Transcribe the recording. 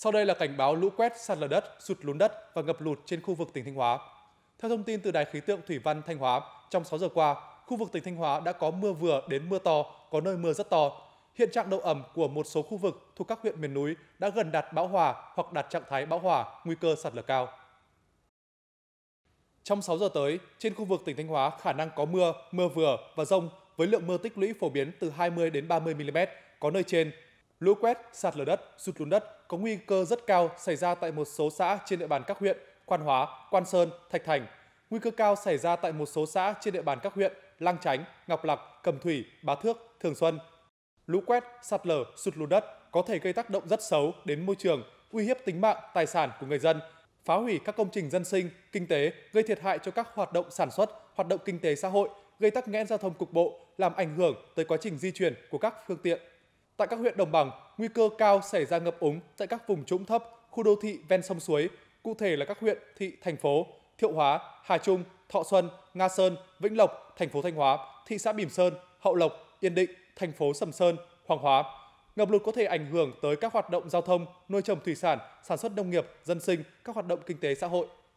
Sau đây là cảnh báo lũ quét, sạt lở đất, sụt lún đất và ngập lụt trên khu vực tỉnh Thanh Hóa. Theo thông tin từ Đài khí tượng Thủy văn Thanh Hóa, trong 6 giờ qua, khu vực tỉnh Thanh Hóa đã có mưa vừa đến mưa to, có nơi mưa rất to. Hiện trạng độ ẩm của một số khu vực thuộc các huyện miền núi đã gần đạt bão hòa hoặc đạt trạng thái bão hòa, nguy cơ sạt lở cao. Trong 6 giờ tới, trên khu vực tỉnh Thanh Hóa khả năng có mưa, mưa vừa và rông với lượng mưa tích lũy phổ biến từ 20 đến 30 mm, có nơi trên Lũ quét, sạt lở đất, sụt lún đất có nguy cơ rất cao xảy ra tại một số xã trên địa bàn các huyện Quan Hóa, Quan Sơn, Thạch Thành. Nguy cơ cao xảy ra tại một số xã trên địa bàn các huyện Lang Chánh, Ngọc Lặc, Cầm Thủy, Bá Thước, Thường Xuân. Lũ quét, sạt lở, sụt lún đất có thể gây tác động rất xấu đến môi trường, uy hiếp tính mạng, tài sản của người dân, phá hủy các công trình dân sinh, kinh tế, gây thiệt hại cho các hoạt động sản xuất, hoạt động kinh tế xã hội, gây tắc nghẽn giao thông cục bộ, làm ảnh hưởng tới quá trình di chuyển của các phương tiện Tại các huyện đồng bằng, nguy cơ cao xảy ra ngập úng tại các vùng trũng thấp, khu đô thị ven sông suối, cụ thể là các huyện, thị, thành phố Thiệu Hóa, Hà Trung, Thọ Xuân, Nga Sơn, Vĩnh Lộc, thành phố Thanh Hóa, thị xã Bỉm Sơn, Hậu Lộc, Yên Định, thành phố Sầm Sơn, Hoàng Hóa. Ngập lụt có thể ảnh hưởng tới các hoạt động giao thông, nuôi trồng thủy sản, sản xuất nông nghiệp, dân sinh, các hoạt động kinh tế xã hội.